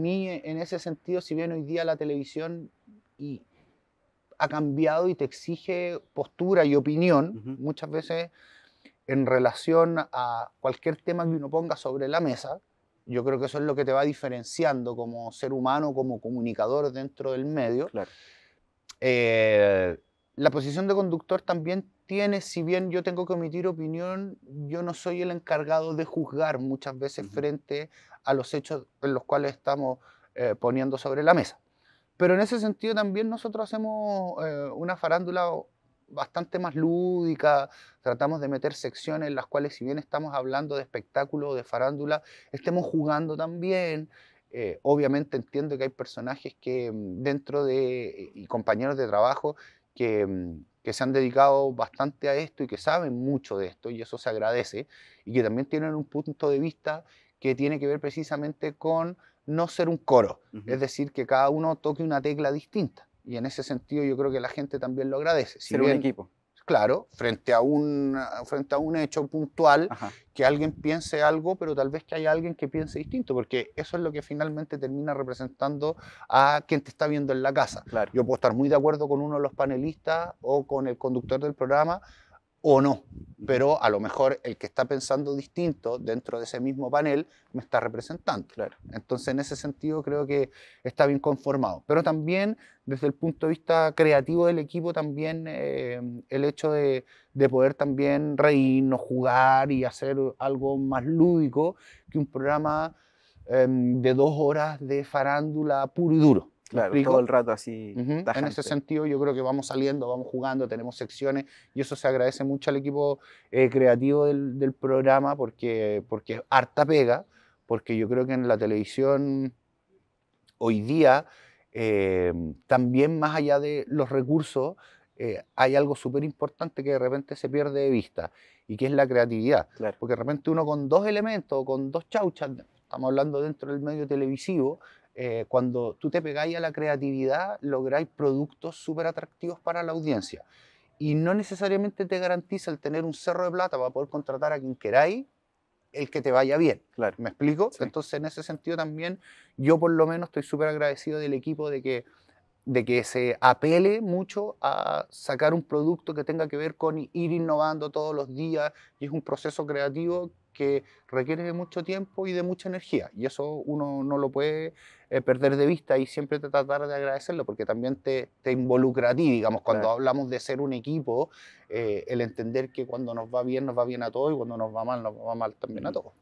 mí, en ese sentido, si bien hoy día la televisión y ha cambiado y te exige postura y opinión, muchas veces en relación a cualquier tema que uno ponga sobre la mesa, yo creo que eso es lo que te va diferenciando como ser humano, como comunicador dentro del medio. Eh, la posición de conductor también si bien yo tengo que emitir opinión, yo no soy el encargado de juzgar muchas veces frente a los hechos en los cuales estamos eh, poniendo sobre la mesa. Pero en ese sentido también nosotros hacemos eh, una farándula bastante más lúdica, tratamos de meter secciones en las cuales si bien estamos hablando de espectáculo o de farándula, estemos jugando también. Eh, obviamente entiendo que hay personajes que mm, dentro de, y compañeros de trabajo que mm, que se han dedicado bastante a esto y que saben mucho de esto, y eso se agradece, y que también tienen un punto de vista que tiene que ver precisamente con no ser un coro, es decir, que cada uno toque una tecla distinta. Y en ese sentido yo creo que la gente también lo agradece. ser un equipo claro frente a un, frente a un hecho puntual, que alguien piense algo, pero tal vez que haya alguien que piense distinto, porque eso es lo que finalmente termina representando a quien te está viendo en la casa. Yo puedo estar muy de acuerdo con uno de los panelistas o con el conductor del programa, o no, pero a lo mejor el que está pensando distinto dentro de ese mismo panel me está representando. Entonces, en ese sentido, creo que está bien conformado. Pero también, desde el punto de vista creativo del equipo, también eh, el hecho de, poder también reírnos, jugar y hacer algo más lúdico que un programa em, de dos horas de farándula puro y duro. Claro, todo el rato así. En ese sentido, yo creo que vamos saliendo, vamos jugando, tenemos secciones y eso se agradece mucho al equipo eh, creativo del, programa porque, porque harta pega, porque yo creo que en la televisión hoy día, eh, también más allá de los recursos, eh, hay algo súper importante que de repente se pierde de vista y que es la creatividad. Porque de repente uno con dos elementos, con dos chauchas, estamos hablando dentro del medio televisivo, eh, cuando tú te pegáis a la creatividad, lográis productos súper atractivos para la audiencia. Y no necesariamente te garantiza el tener un cerro de plata para poder contratar a quien queráis, el que te vaya bien. ¿Me explico? Entonces, en ese sentido también, yo por lo menos estoy súper agradecido del equipo de que, de que se apele mucho a sacar un producto que tenga que ver con ir innovando todos los días y es un proceso creativo que requiere de mucho tiempo y de mucha energía. Y eso uno no lo puede eh, perder de vista y siempre tratar de agradecerlo, porque también te, involucra a ti, digamos, cuando hablamos de ser un equipo, eh, el entender que cuando nos va bien, nos va bien a todos y cuando nos va mal, nos va mal también a todos.